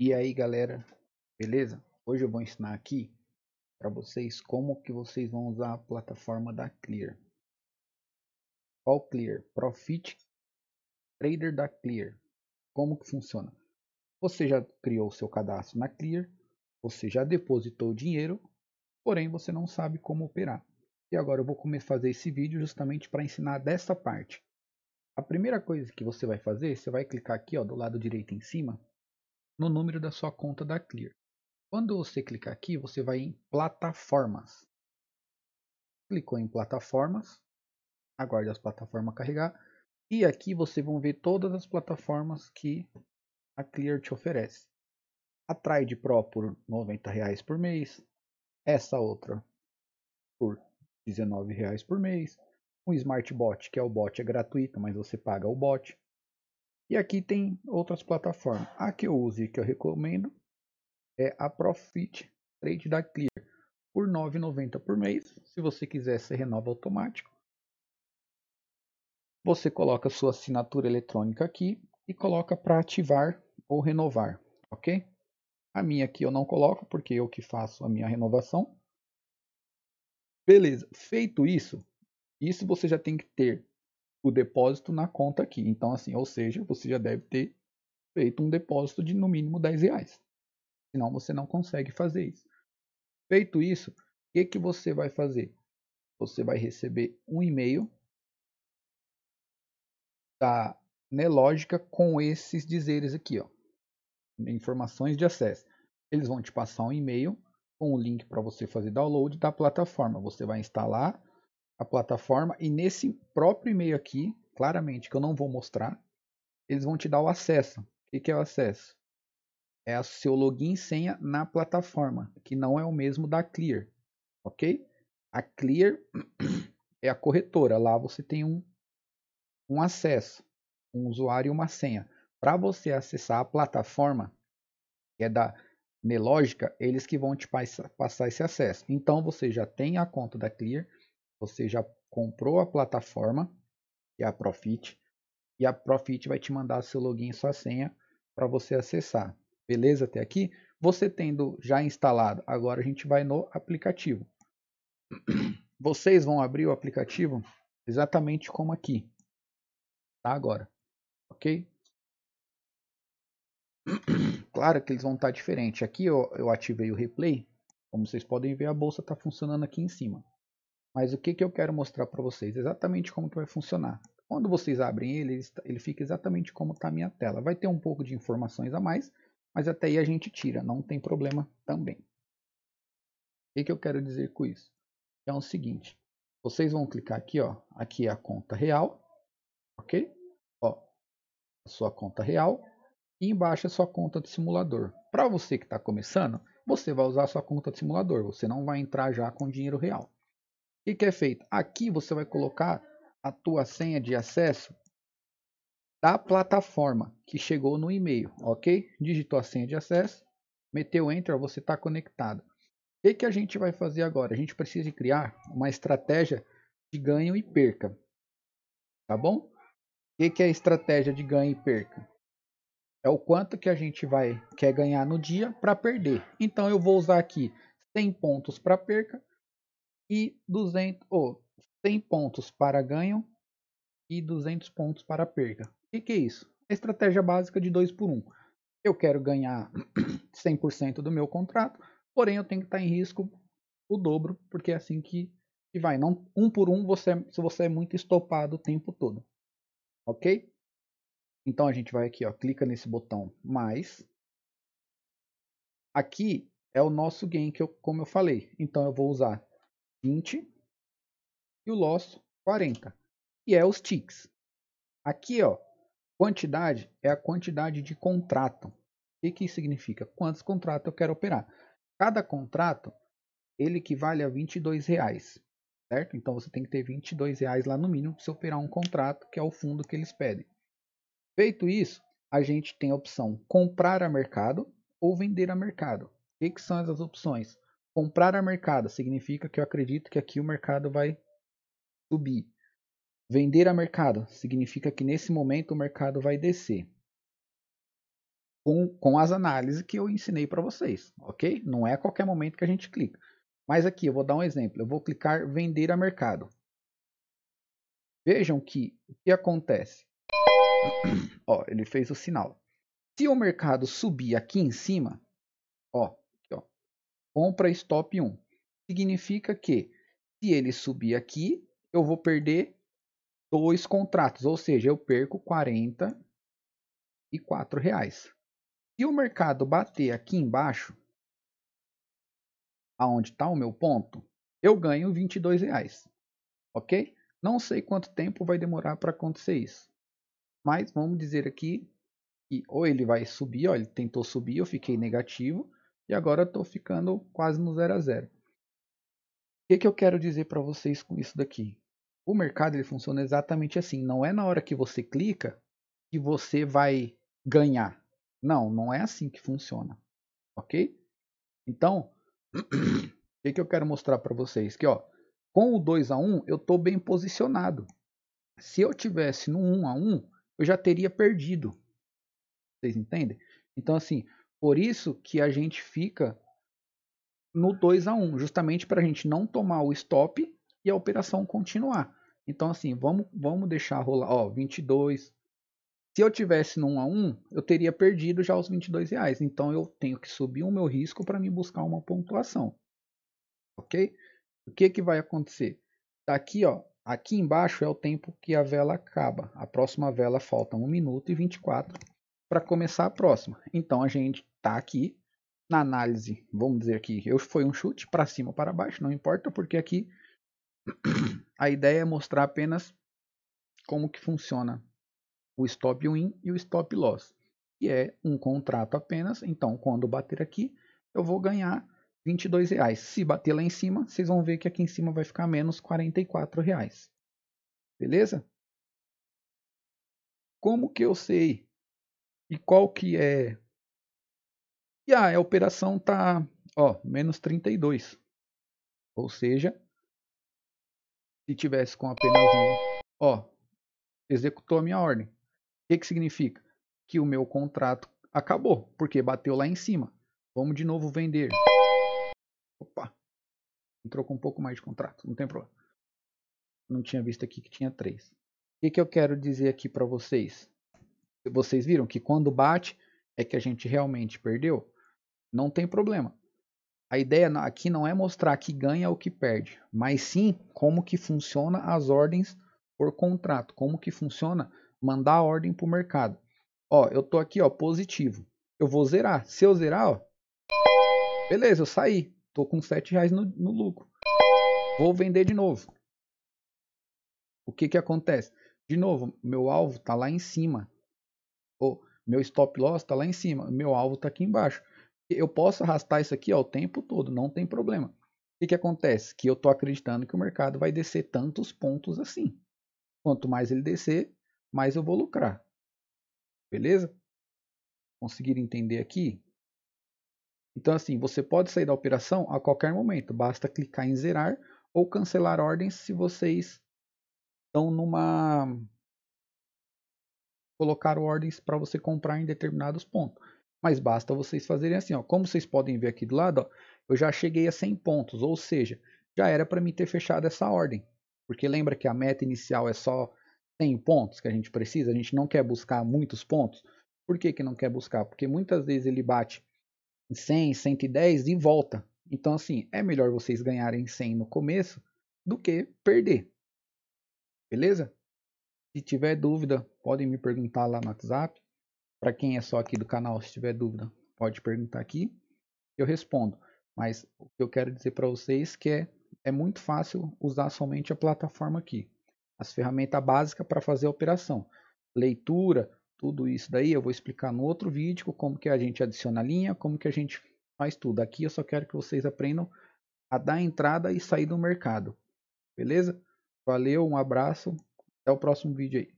E aí galera, beleza? Hoje eu vou ensinar aqui para vocês como que vocês vão usar a plataforma da Clear. Qual Clear? Profit Trader da Clear. Como que funciona? Você já criou o seu cadastro na Clear, você já depositou o dinheiro, porém você não sabe como operar. E agora eu vou começar a fazer esse vídeo justamente para ensinar dessa parte. A primeira coisa que você vai fazer, você vai clicar aqui ó, do lado direito em cima, no número da sua conta da Clear. Quando você clicar aqui, você vai em plataformas. Clicou em plataformas, aguarde as plataformas carregar. E aqui você vão ver todas as plataformas que a Clear te oferece. A Trade Pro por R$ por mês, essa outra por R$ por mês, o Smart Bot, que é o bot é gratuito, mas você paga o bot, e aqui tem outras plataformas. A que eu uso e que eu recomendo é a Profit Trade da Clear por R$ 9,90 por mês. Se você quiser, você renova automático. Você coloca sua assinatura eletrônica aqui e coloca para ativar ou renovar, ok? A minha aqui eu não coloco porque eu que faço a minha renovação. Beleza, feito isso, isso você já tem que ter o depósito na conta aqui. Então, assim, ou seja, você já deve ter feito um depósito de no mínimo 10 reais. Senão você não consegue fazer isso. Feito isso, o que, que você vai fazer? Você vai receber um e-mail da Nelogica com esses dizeres aqui, ó. Informações de acesso. Eles vão te passar um e-mail com o um link para você fazer download da plataforma. Você vai instalar, a plataforma e nesse próprio e-mail aqui, claramente que eu não vou mostrar, eles vão te dar o acesso. O que é o acesso? É o seu login e senha na plataforma, que não é o mesmo da Clear, ok? A Clear é a corretora, lá você tem um, um acesso, um usuário e uma senha. Para você acessar a plataforma, que é da Nelogica, eles que vão te passar esse acesso. Então você já tem a conta da Clear, você já comprou a plataforma, que é a Profit, e a Profit vai te mandar seu login e sua senha para você acessar. Beleza até aqui? Você tendo já instalado, agora a gente vai no aplicativo. Vocês vão abrir o aplicativo exatamente como aqui. Tá agora. OK? Claro que eles vão estar tá diferente. Aqui eu, eu ativei o replay. Como vocês podem ver, a bolsa está funcionando aqui em cima. Mas o que, que eu quero mostrar para vocês? Exatamente como que vai funcionar. Quando vocês abrem ele, ele fica exatamente como está a minha tela. Vai ter um pouco de informações a mais, mas até aí a gente tira, não tem problema também. O que, que eu quero dizer com isso? É o seguinte, vocês vão clicar aqui, ó, aqui é a conta real, ok? Ó, a sua conta real e embaixo é a sua conta de simulador. Para você que está começando, você vai usar a sua conta de simulador, você não vai entrar já com dinheiro real que, que é feito? Aqui você vai colocar a tua senha de acesso da plataforma que chegou no e-mail, ok? Digitou a senha de acesso, meteu Enter, você está conectado. O que, que a gente vai fazer agora? A gente precisa criar uma estratégia de ganho e perca, tá bom? O que, que é a estratégia de ganho e perca? É o quanto que a gente vai quer ganhar no dia para perder. Então eu vou usar aqui 100 pontos para perca e 200, ou oh, 100 pontos para ganho e 200 pontos para perda. O que, que é isso? A estratégia básica de 2 por 1. Um. Eu quero ganhar 100% do meu contrato, porém eu tenho que estar em risco o dobro, porque é assim que, que vai. Não, um por um, você, se você é muito estopado o tempo todo. Ok? Então a gente vai aqui, ó, clica nesse botão mais. Aqui é o nosso gain, que eu, como eu falei. Então eu vou usar 20 e o loss 40, que é os ticks. Aqui, ó, quantidade é a quantidade de contrato. O que, que significa? Quantos contratos eu quero operar? Cada contrato ele equivale a 22 reais, certo? Então você tem que ter 22 reais lá no mínimo para você operar um contrato, que é o fundo que eles pedem. Feito isso, a gente tem a opção comprar a mercado ou vender a mercado. O que, que são essas opções? comprar a mercado significa que eu acredito que aqui o mercado vai subir. Vender a mercado significa que nesse momento o mercado vai descer. Com, com as análises que eu ensinei para vocês, ok? Não é qualquer momento que a gente clica. Mas aqui eu vou dar um exemplo. Eu vou clicar vender a mercado. Vejam que o que acontece. ó, ele fez o sinal. Se o mercado subir aqui em cima, ó, compra stop 1. Significa que se ele subir aqui, eu vou perder dois contratos, ou seja, eu perco 44 reais. Se o mercado bater aqui embaixo, aonde está o meu ponto, eu ganho 22 reais, ok? Não sei quanto tempo vai demorar para acontecer isso, mas vamos dizer aqui que ou ele vai subir, ó, ele tentou subir, eu fiquei negativo, e agora estou ficando quase no zero a zero. O que, que eu quero dizer para vocês com isso daqui? O mercado ele funciona exatamente assim. Não é na hora que você clica que você vai ganhar. Não, não é assim que funciona. Ok? Então, o que, que eu quero mostrar para vocês? Que ó, com o 2 a 1 eu estou bem posicionado. Se eu tivesse no 1 a 1 eu já teria perdido. Vocês entendem? Então, assim, por isso que a gente fica no 2 a 1 justamente para a gente não tomar o stop e a operação continuar. Então, assim, vamos, vamos deixar rolar, ó, 22. Se eu tivesse no 1 a 1 eu teria perdido já os 22 reais. Então, eu tenho que subir o meu risco para me buscar uma pontuação. Ok? O que, que vai acontecer? Daqui, tá ó, aqui embaixo é o tempo que a vela acaba. A próxima vela falta 1 minuto e 24 para começar a próxima. Então a gente está aqui na análise, vamos dizer que eu foi um chute para cima ou para baixo, não importa, porque aqui a ideia é mostrar apenas como que funciona o stop win e o stop loss, que é um contrato apenas. Então, quando bater aqui, eu vou ganhar 22 reais. Se bater lá em cima, vocês vão ver que aqui em cima vai ficar menos 44 reais. Beleza? Como que eu sei e qual que é? E ah, a operação tá, ó, menos 32. Ou seja, se tivesse com apenas um, ó, executou a minha ordem. O que, que significa? Que o meu contrato acabou, porque bateu lá em cima. Vamos de novo vender. Opa, entrou com um pouco mais de contrato, não tem problema. Não tinha visto aqui que tinha três. O que, que eu quero dizer aqui para vocês? vocês viram que quando bate é que a gente realmente perdeu? Não tem problema. A ideia aqui não é mostrar que ganha ou que perde, mas sim como que funciona as ordens por contrato, como que funciona mandar a ordem para o mercado. Ó, eu estou aqui, ó, positivo. Eu vou zerar. Se eu zerar, ó, beleza, eu saí. estou com R$7,00 reais no, no lucro. Vou vender de novo. O que que acontece? De novo, meu alvo está lá em cima oh, meu stop loss está lá em cima, meu alvo está aqui embaixo. Eu posso arrastar isso aqui ó, o tempo todo, não tem problema. O que, que acontece? Que eu estou acreditando que o mercado vai descer tantos pontos assim. Quanto mais ele descer, mais eu vou lucrar. Beleza? Conseguir entender aqui? Então, assim, você pode sair da operação a qualquer momento. Basta clicar em zerar ou cancelar ordens se vocês estão numa colocar ordens para você comprar em determinados pontos. Mas basta vocês fazerem assim, ó. como vocês podem ver aqui do lado, ó, eu já cheguei a 100 pontos, ou seja, já era para mim ter fechado essa ordem. Porque lembra que a meta inicial é só 100 pontos que a gente precisa, a gente não quer buscar muitos pontos. Por que, que não quer buscar? Porque muitas vezes ele bate em 100, 110 e volta. Então, assim, é melhor vocês ganharem 100 no começo do que perder. Beleza? Se tiver dúvida, podem me perguntar lá no WhatsApp. Para quem é só aqui do canal, se tiver dúvida, pode perguntar aqui. Eu respondo. Mas o que eu quero dizer para vocês que é, é muito fácil usar somente a plataforma aqui. As ferramentas básicas para fazer a operação. Leitura, tudo isso daí eu vou explicar no outro vídeo como que a gente adiciona a linha, como que a gente faz tudo. Aqui eu só quero que vocês aprendam a dar entrada e sair do mercado. Beleza? Valeu, um abraço até o próximo vídeo aí.